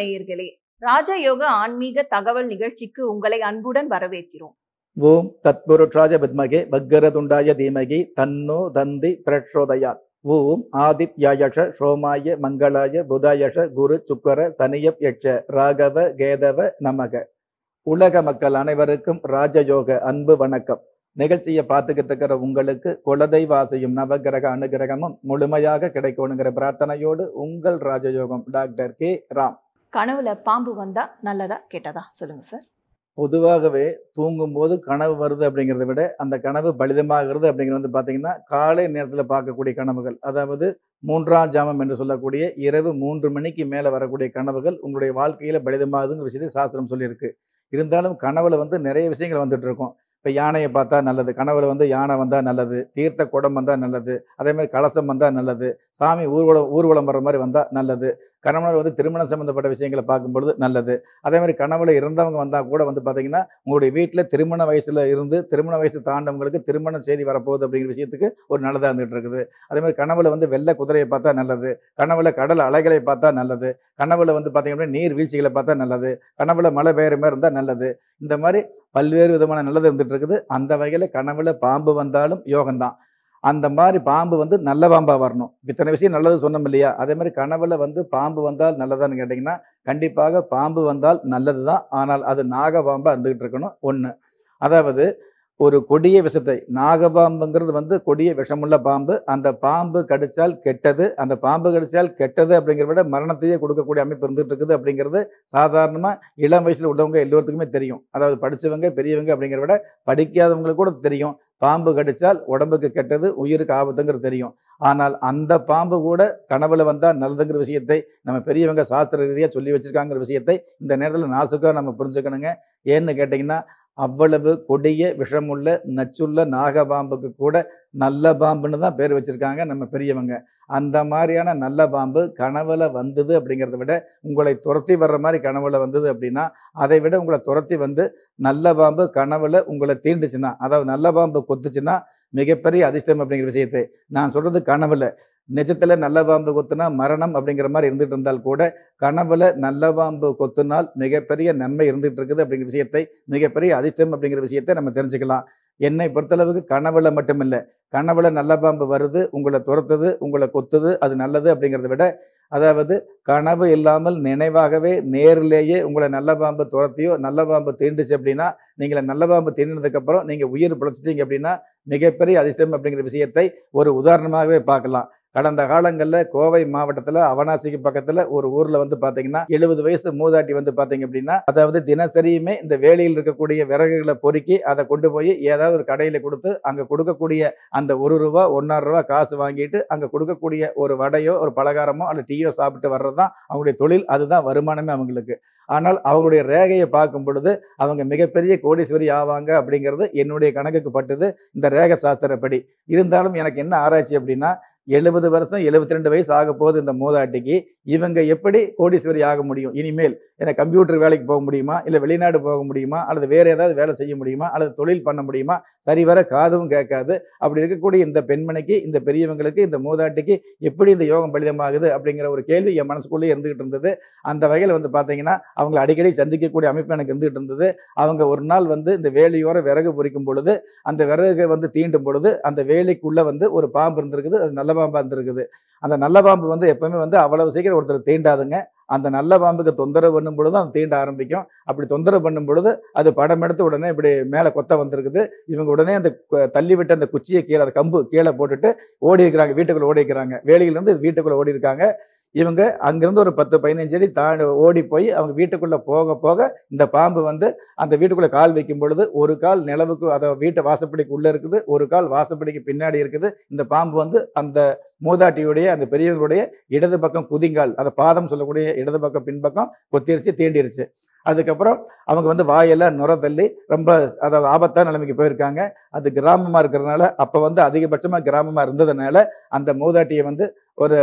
நேயர்களே ராஜயோக ஆன்மீக தகவல் நிகழ்ச்சிக்கு உங்களை அன்புடன் வரவேற்கிறோம் ஓம் தத்புருட்ராஜ வித்மகே பக்கரதுண்டாய தீமகி தன்னோ தந்தி பிரட்சோதயா ஓம் ஆதித்யாயஷ சோமாய மங்களாய புதாயஷ குரு சுக்கர சனியப் யட்ச ராகவ கேதவ நமக உலக மக்கள் அனைவருக்கும் ராஜயோக அன்பு வணக்கம் நிகழ்ச்சியை பார்த்துக்கிட்டு இருக்கிற உங்களுக்கு குலதெய்வாசையும் நவகிரக அனுகிரகமும் முழுமையாக கிடைக்கணுங்கிற பிரார்த்தனையோடு உங்கள் ராஜயோகம் டாக்டர் கே ராம் கனவுல பாம்பு வந்தா நல்லதா கெட்டதா சொல்லுங்க சார் பொதுவாகவே தூங்கும்போது கனவு வருது அப்படிங்கிறத விட அந்த கனவு பலிதமாகிறது அப்படிங்கிறது வந்து பார்த்தீங்கன்னா காலை நேரத்தில் பார்க்கக்கூடிய கனவுகள் அதாவது மூன்றாம் ஜாமம் என்று சொல்லக்கூடிய இரவு மூன்று மணிக்கு மேலே வரக்கூடிய கனவுகள் உங்களுடைய வாழ்க்கையில் பலிதமாகுதுங்கிற விஷயத்தை சாஸ்திரம் சொல்லியிருக்கு இருந்தாலும் கனவுல வந்து நிறைய விஷயங்கள் வந்துட்டு இருக்கும் இப்போ யானையை பார்த்தா நல்லது கனவுல வந்து யானை வந்தால் நல்லது தீர்த்த குடம் வந்தால் நல்லது அதே மாதிரி கலசம் வந்தால் நல்லது சாமி ஊர்வலம் ஊர்வலம் வர்ற மாதிரி வந்தால் நல்லது கணவனர் வந்து திருமணம் சம்மந்தப்பட்ட விஷயங்களை பார்க்கும்பொழுது நல்லது அதே மாதிரி கணவனில் இருந்தவங்க வந்தால் கூட வந்து பார்த்தீங்கன்னா உங்களுடைய வீட்டில் திருமண வயசில் இருந்து திருமண வயசு தாண்டவங்களுக்கு திருமணம் செய்தி வரப்போகுது அப்படிங்கிற விஷயத்துக்கு ஒரு நல்லதாக இருந்துகிட்டு இருக்குது அதே மாதிரி கனவுல வந்து வெள்ளை குதிரையை பார்த்தா நல்லது கனவுல கடல் அலைகளை பார்த்தா நல்லது கனவுல வந்து பார்த்தீங்க அப்படின்னா நீர் வீழ்ச்சிகளை பார்த்தா நல்லது கனவுல மழை பெய்கிற மாதிரி இருந்தால் நல்லது இந்த மாதிரி பல்வேறு விதமான நல்லது இருந்துகிட்டு இருக்குது அந்த வகையில் கனவுல பாம்பு வந்தாலும் யோகம்தான் அந்த மாதிரி பாம்பு வந்து நல்ல பாம்பாக வரணும் இத்தனை விஷயம் நல்லது சொன்னோம் இல்லையா அதே மாதிரி கனவுல வந்து பாம்பு வந்தால் நல்லதான்னு கேட்டிங்கன்னா கண்டிப்பாக பாம்பு வந்தால் நல்லது தான் ஆனால் அது நாக பாம்பாக இருந்துக்கிட்டு இருக்கணும் ஒன்று அதாவது ஒரு கொடிய விஷத்தை நாகபாம்புங்கிறது வந்து கொடிய விஷமுள்ள பாம்பு அந்த பாம்பு கடித்தால் கெட்டது அந்த பாம்பு கடித்தால் கெட்டது அப்படிங்கிறத விட மரணத்தையே கொடுக்கக்கூடிய அமைப்பு இருந்துகிட்டு இருக்குது அப்படிங்கிறது சாதாரணமாக இளம் வயசில் உள்ளவங்க எல்லோருத்துக்குமே தெரியும் அதாவது படித்தவங்க பெரியவங்க அப்படிங்கிறத விட படிக்காதவங்களுக்கு கூட தெரியும் பாம்பு கடித்தால் உடம்புக்கு கெட்டது உயிருக்கு ஆபத்துங்கிறது தெரியும் ஆனால் அந்த பாம்பு கூட கனவுல வந்தால் நல்லதுங்கிற விஷயத்தை நம்ம பெரியவங்க சாஸ்திர ரீதியாக சொல்லி வச்சுருக்காங்கிற விஷயத்தை இந்த நேரத்தில் நாசுக்காக நம்ம புரிஞ்சுக்கணுங்க ஏன்னு கேட்டிங்கன்னா அவ்வளவு கொடிய விஷமுள்ள நச்சுள்ள நாக பாம்புக்கு கூட நல்ல பாம்புன்னு தான் பேர் வச்சுருக்காங்க நம்ம பெரியவங்க அந்த மாதிரியான நல்ல பாம்பு கனவுல வந்தது அப்படிங்கிறத விட உங்களை துரத்தி வர்ற மாதிரி கனவுல வந்தது அப்படின்னா அதை விட உங்களை துரத்தி வந்து நல்ல பாம்பு கனவுல உங்களை தீண்டுச்சுன்னா அதாவது நல்ல பாம்பு கொத்துச்சுன்னா மிகப்பெரிய அதிர்ஷ்டம் அப்படிங்கிற விஷயத்தை நான் சொல்கிறது கனவுல நிஜத்தில் நல்ல பாம்பு கொத்துனா மரணம் அப்படிங்கிற மாதிரி இருந்துகிட்டு இருந்தால் கூட கனவுல பாம்பு கொத்துனால் மிகப்பெரிய நன்மை இருந்துகிட்டு இருக்குது அப்படிங்கிற விஷயத்தை மிகப்பெரிய அதிர்ஷ்டம் அப்படிங்கிற விஷயத்தை நம்ம தெரிஞ்சுக்கலாம் என்னை பொறுத்தளவுக்கு கனவுல மட்டும் இல்லை கனவுல நல்ல பாம்பு வருது உங்களை துரத்துது உங்களை கொத்துது அது நல்லது அப்படிங்கிறத விட அதாவது கனவு இல்லாமல் நினைவாகவே நேரிலேயே உங்களை நல்ல பாம்பு துரத்தியோ நல்ல பாம்பு தீண்டுச்சு அப்படின்னா நீங்களை நல்ல பாம்பு தீண்டினதுக்கப்புறம் நீங்கள் உயிர் பிழைச்சிட்டீங்க அப்படின்னா மிகப்பெரிய அதிர்ஷ்டம் அப்படிங்கிற விஷயத்தை ஒரு உதாரணமாகவே பார்க்கலாம் கடந்த காலங்களில் கோவை மாவட்டத்தில் அவனாசிக்கு பக்கத்தில் ஒரு ஊரில் வந்து பார்த்தீங்கன்னா எழுபது வயசு மூதாட்டி வந்து பார்த்தீங்க அப்படின்னா அதாவது தினசரியுமே இந்த வேலையில் இருக்கக்கூடிய விறகுகளை பொறுக்கி அதை கொண்டு போய் ஏதாவது ஒரு கடையில் கொடுத்து அங்கே கொடுக்கக்கூடிய அந்த ஒரு ரூபா ஒன்றரை ரூபா காசு வாங்கிட்டு அங்கே கொடுக்கக்கூடிய ஒரு வடையோ ஒரு பலகாரமோ அல்ல டீயோ சாப்பிட்டு வர்றது தான் அவங்களுடைய தொழில் அதுதான் வருமானமே அவங்களுக்கு ஆனால் அவங்களுடைய ரேகையை பார்க்கும் பொழுது அவங்க மிகப்பெரிய கோடீஸ்வரி ஆவாங்க அப்படிங்கிறது என்னுடைய கணக்குக்கு பட்டுது இந்த ரேக சாஸ்திரப்படி இருந்தாலும் எனக்கு என்ன ஆராய்ச்சி அப்படின்னா எழுபது வருஷம் எழுபத்தி ரெண்டு வயசு ஆக போகுது இந்த மூதாட்டிக்கு இவங்க எப்படி கோடீஸ்வரி ஆக முடியும் இனிமேல் ஏன்னா கம்ப்யூட்டர் வேலைக்கு போக முடியுமா இல்லை வெளிநாடு போக முடியுமா அல்லது வேறு ஏதாவது வேலை செய்ய முடியுமா அல்லது தொழில் பண்ண முடியுமா சரிவர காதும் கேட்காது அப்படி இருக்கக்கூடிய இந்த பெண்மணிக்கு இந்த பெரியவங்களுக்கு இந்த மூதாட்டிக்கு எப்படி இந்த யோகம் பலிதமாகுது அப்படிங்கிற ஒரு கேள்வி என் மனசுக்குள்ளேயே இருந்துகிட்டு இருந்தது அந்த வகையில் வந்து பார்த்தீங்கன்னா அவங்களை அடிக்கடி சந்திக்கக்கூடிய அமைப்பு எனக்கு இருந்துகிட்டு இருந்தது அவங்க ஒரு நாள் வந்து இந்த வேலையோர விறகு பொறிக்கும் பொழுது அந்த விறகு வந்து தீண்டும் பொழுது அந்த வேலைக்குள்ளே வந்து ஒரு பாம்பு இருந்திருக்குது அது நல்ல பாம்பாக இருந்திருக்குது அந்த நல்ல பாம்பு வந்து எப்பவுமே வந்து அவ்வளவு சீக்கிரம் ஒருத்தர் தீண்டாதுங்க அந்த நல்ல பாம்புக்கு தொந்தரவு பண்ணும் பொழுது அது தீண்ட ஆரம்பிக்கும் அப்படி தொந்தரவு பண்ணும் பொழுது அது படம் எடுத்து உடனே இப்படி மேலே கொத்த வந்திருக்குது இவங்க உடனே அந்த தள்ளி விட்டு அந்த குச்சியை கீழே அந்த கம்பு கீழே போட்டுட்டு ஓடி இருக்கிறாங்க வீட்டுக்குள்ளே ஓடி இருக்கிறாங்க வேலையிலேருந்து வீட்டுக்குள்ளே ஓடி இருக்காங்க இவங்க அங்கேருந்து ஒரு பத்து பதினஞ்சு அடி தாண்டி ஓடி போய் அவங்க வீட்டுக்குள்ளே போக போக இந்த பாம்பு வந்து அந்த வீட்டுக்குள்ளே கால் வைக்கும் பொழுது ஒரு கால் நிலவுக்கு அதை வீட்டை வாசப்படிக்கு உள்ளே இருக்குது ஒரு கால் வாசப்படிக்கு பின்னாடி இருக்குது இந்த பாம்பு வந்து அந்த மூதாட்டியுடைய அந்த பெரியவங்களுடைய இடது பக்கம் குதிங்கால் அதை பாதம் சொல்லக்கூடிய இடது பக்கம் பின்பக்கம் கொத்திருச்சு தீண்டிருச்சு அதுக்கப்புறம் அவங்க வந்து வாயெல்லாம் நுர தள்ளி ரொம்ப அதாவது ஆபத்தான நிலைமைக்கு போயிருக்காங்க அது கிராமமாக இருக்கிறதுனால அப்போ வந்து அதிகபட்சமாக கிராமமாக இருந்ததுனால அந்த மூதாட்டியை வந்து ஒரு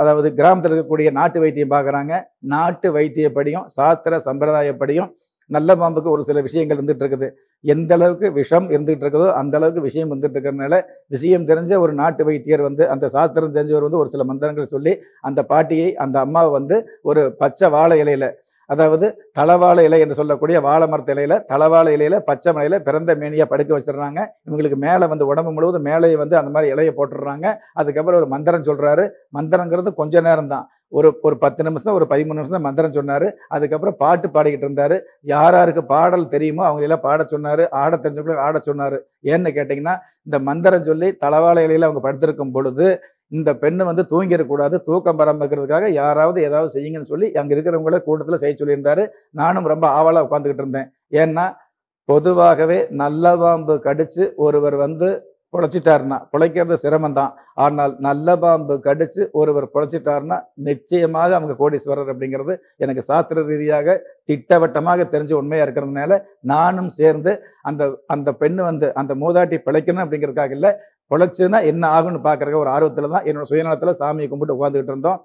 அதாவது கிராமத்தில் இருக்கக்கூடிய நாட்டு வைத்தியம் பார்க்குறாங்க நாட்டு வைத்தியப்படியும் சாஸ்திர சம்பிரதாயப்படியும் நல்ல பாம்புக்கு ஒரு சில விஷயங்கள் இருந்துகிட்டு இருக்குது எந்த அளவுக்கு விஷம் இருந்துகிட்டு இருக்குதோ அந்த அளவுக்கு விஷயம் இருந்துகிட்டு இருக்கிறதுனால விஷயம் தெரிஞ்ச ஒரு நாட்டு வைத்தியர் வந்து அந்த சாஸ்திரம் தெரிஞ்சவர் வந்து ஒரு சில மந்திரங்கள் சொல்லி அந்த பாட்டியை அந்த அம்மாவை வந்து ஒரு பச்சை வாழை இலையில அதாவது தளவாழ இலை என்று சொல்லக்கூடிய வாழை மரத்து இலையில தளவாழ இலையில பச்சை மலையில பிறந்த மேனியா படுக்க வச்சிடுறாங்க இவங்களுக்கு மேலே வந்து உடம்பு முழுவதும் மேலே வந்து அந்த மாதிரி இலையை போட்டுடுறாங்க அதுக்கப்புறம் ஒரு மந்திரம் சொல்றாரு மந்திரங்கிறது கொஞ்ச நேரம் தான் ஒரு ஒரு பத்து நிமிஷம் ஒரு பதிமூணு நிமிஷம் தான் மந்திரம் சொன்னார் அதுக்கப்புறம் பாட்டு பாடிக்கிட்டு இருந்தார் யார் யாருக்கு பாடல் தெரியுமோ அவங்க எல்லாம் பாட சொன்னார் ஆட தெரிஞ்சவங்களுக்கு ஆட சொன்னார் ஏன்னு கேட்டிங்கன்னா இந்த மந்திரம் சொல்லி இலையில அவங்க படுத்திருக்கும் பொழுது இந்த பெண்ணு வந்து தூங்கிடக்கூடாது தூக்கம் பராமரிக்கிறதுக்காக யாராவது ஏதாவது செய்யுங்கன்னு சொல்லி அங்கே இருக்கிறவங்கள கூட்டத்தில் செய்ய சொல்லியிருந்தாரு நானும் ரொம்ப ஆவலாக உட்காந்துக்கிட்டு இருந்தேன் ஏன்னா பொதுவாகவே நல்ல பாம்பு கடிச்சு ஒருவர் வந்து பொழைச்சிட்டாருனா பிழைக்கிறது சிரமம் தான் ஆனால் நல்ல பாம்பு கடிச்சு ஒருவர் பொழைச்சிட்டார்னா நிச்சயமாக அவங்க கோடீஸ்வரர் அப்படிங்கிறது எனக்கு சாஸ்திர ரீதியாக திட்டவட்டமாக தெரிஞ்சு உண்மையாக இருக்கிறதுனால நானும் சேர்ந்து அந்த அந்த பெண்ணு வந்து அந்த மூதாட்டி பிழைக்கணும் அப்படிங்கிறதுக்காக இல்லை உழைச்சதுன்னா என்ன ஆகும்னு பார்க்குறக்க ஒரு ஆர்வத்தில் தான் என்னோடய சுயநலத்தில் சாமியை கும்பிட்டு உட்காந்துக்கிட்டு இருந்தோம்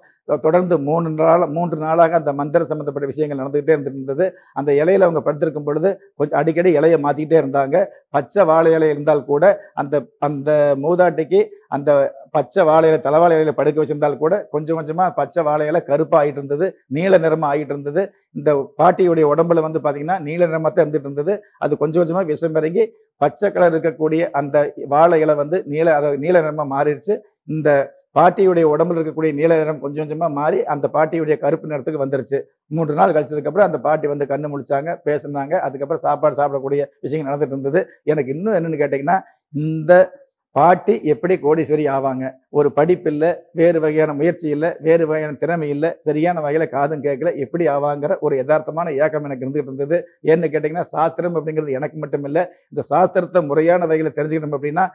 தொடர்ந்து மூணு நாள் மூன்று நாளாக அந்த மந்திர சம்மந்தப்பட்ட விஷயங்கள் நடந்துக்கிட்டே இருந்துருந்தது அந்த இலையில அவங்க படுத்திருக்கும் பொழுது கொஞ்சம் அடிக்கடி இலையை மாற்றிக்கிட்டே இருந்தாங்க பச்சை வாழை இலை இருந்தால் கூட அந்த அந்த மூதாட்டிக்கு அந்த பச்சை வாழையில தலைவாழையில படுக்க வச்சிருந்தால் கூட கொஞ்சம் கொஞ்சமாக பச்சை வாழையில கருப்பாக ஆகிட்டு இருந்தது நீல நிறமா ஆகிட்டு இருந்தது இந்த பாட்டியுடைய உடம்புல வந்து பாத்தீங்கன்னா நீல நிறமாக தான் இருந்துட்டு இருந்தது அது கொஞ்சம் கொஞ்சமாக விஷம் இறங்கி பச்சை கலர் இருக்கக்கூடிய அந்த வாழை இலை வந்து நீல அதை நீல நிறமாக மாறிடுச்சு இந்த பாட்டியுடைய உடம்புல இருக்கக்கூடிய நீல நிறம் கொஞ்சம் கொஞ்சமாக மாறி அந்த பாட்டியுடைய கருப்பு நிறத்துக்கு வந்துருச்சு மூன்று நாள் கழிச்சதுக்கப்புறம் அந்த பாட்டி வந்து கண்ணு முடிச்சாங்க பேசினாங்க அதுக்கப்புறம் சாப்பாடு சாப்பிடக்கூடிய விஷயங்கள் நடந்துட்டு இருந்தது எனக்கு இன்னும் என்னன்னு கேட்டீங்கன்னா இந்த பாட்டி எப்படி கோடீஸ்வரி ஆவாங்க ஒரு படிப்பு இல்லை வேறு வகையான முயற்சி இல்லை வேறு வகையான திறமை இல்லை சரியான வகையில் காதும் கேட்கல எப்படி ஆவாங்கிற ஒரு யதார்த்தமான ஏக்கம் எனக்கு இருந்துகிட்டு இருந்தது ஏன்னு கேட்டிங்கன்னா சாஸ்திரம் அப்படிங்கிறது எனக்கு மட்டும் இல்லை இந்த சாஸ்திரத்தை முறையான வகையில் தெரிஞ்சுக்கணும் அப்படின்னா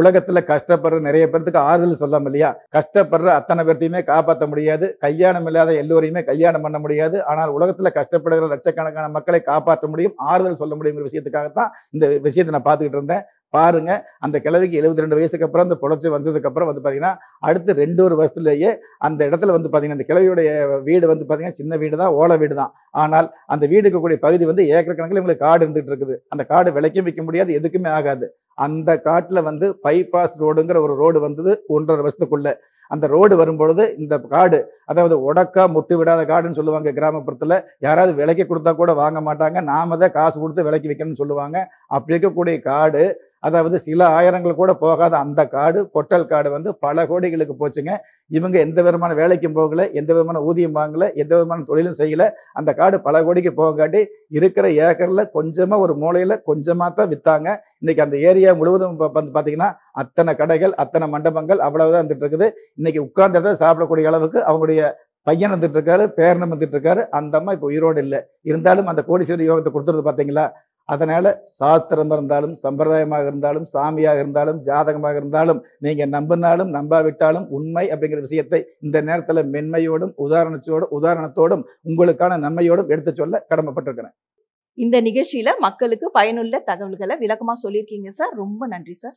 உலகத்துல கஷ்டப்படுற நிறைய பேர்த்துக்கு ஆறுதல் சொல்லாம இல்லையா கஷ்டப்படுற அத்தனை பேர்த்தையுமே காப்பாற்ற முடியாது கல்யாணம் இல்லாத எல்லோரையுமே கல்யாணம் பண்ண முடியாது ஆனால் உலகத்துல கஷ்டப்படுகிற லட்சக்கணக்கான மக்களை காப்பாற்ற முடியும் ஆறுதல் சொல்ல முடியுங்கிற விஷயத்துக்காகத்தான் இந்த விஷயத்தை நான் பார்த்துக்கிட்டு இருந்தேன் பாருங்க அந்த கிழவிக்கு எழுபத்தி ரெண்டு வயசுக்கு அப்புறம் அந்த வந்ததுக்கு வந்ததுக்கப்புறம் வந்து பாத்தீங்கன்னா அடுத்து ரெண்டு ஒரு வருஷத்துலயே அந்த இடத்துல வந்து பார்த்தீங்கன்னா அந்த கிழவியுடைய வீடு வந்து பாத்தீங்கன்னா சின்ன வீடு தான் ஓலை வீடு தான் ஆனால் அந்த வீடு இருக்கக்கூடிய பகுதி வந்து ஏக்கர் கணக்கில் இவங்களுக்கு காடு இருந்துகிட்டு இருக்குது அந்த காடு விலைக்கும் விற்க முடியாது எதுக்குமே ஆகாது அந்த காட்டில் வந்து பைபாஸ் ரோடுங்கிற ஒரு ரோடு வந்தது ஒன்றரை வருஷத்துக்குள்ள அந்த ரோடு வரும்பொழுது இந்த காடு அதாவது உடக்கா முட்டு விடாத காடுன்னு சொல்லுவாங்க கிராமப்புறத்தில் யாராவது விலைக்கு கொடுத்தா கூட வாங்க மாட்டாங்க நாம தான் காசு கொடுத்து விலைக்கு விற்கணும்னு சொல்லுவாங்க அப்படி இருக்கக்கூடிய காடு அதாவது சில ஆயிரங்கள் கூட போகாத அந்த காடு பொட்டல் காடு வந்து பல கோடிகளுக்கு போச்சுங்க இவங்க எந்த விதமான வேலைக்கும் போகல எந்த விதமான ஊதியம் வாங்கல எந்த விதமான தொழிலும் செய்யல அந்த காடு பல கோடிக்கு போகாட்டி இருக்கிற ஏக்கரில் கொஞ்சமாக ஒரு மூலையில் கொஞ்சமாக தான் விற்றாங்க இன்னைக்கு அந்த ஏரியா முழுவதும் வந்து பார்த்தீங்கன்னா அத்தனை கடைகள் அத்தனை மண்டபங்கள் அவ்வளவுதான் வந்துட்டு இருக்குது இன்னைக்கு உட்கார்ந்த இடத்துல சாப்பிடக்கூடிய அளவுக்கு அவங்களுடைய பையன் வந்துட்டு இருக்காரு பேரன் வந்துட்டு இருக்காரு அந்த அம்மா இப்போ உயிரோடு இல்லை இருந்தாலும் அந்த கோடிஸ்வரி யோகத்தை கொடுத்துருது பார்த்தீங்களா அதனால சாஸ்திரம் இருந்தாலும் சம்பிரதாயமாக இருந்தாலும் சாமியாக இருந்தாலும் ஜாதகமாக இருந்தாலும் நீங்க நம்பினாலும் நம்பாவிட்டாலும் உண்மை அப்படிங்கிற விஷயத்தை இந்த நேரத்துல மென்மையோடும் உதாரணத்தோடும் உதாரணத்தோடும் உங்களுக்கான நன்மையோடும் எடுத்து சொல்ல கடமைப்பட்டிருக்கிறேன் இந்த நிகழ்ச்சியில மக்களுக்கு பயனுள்ள தகவல்களை விளக்கமா சொல்லியிருக்கீங்க சார் ரொம்ப நன்றி சார்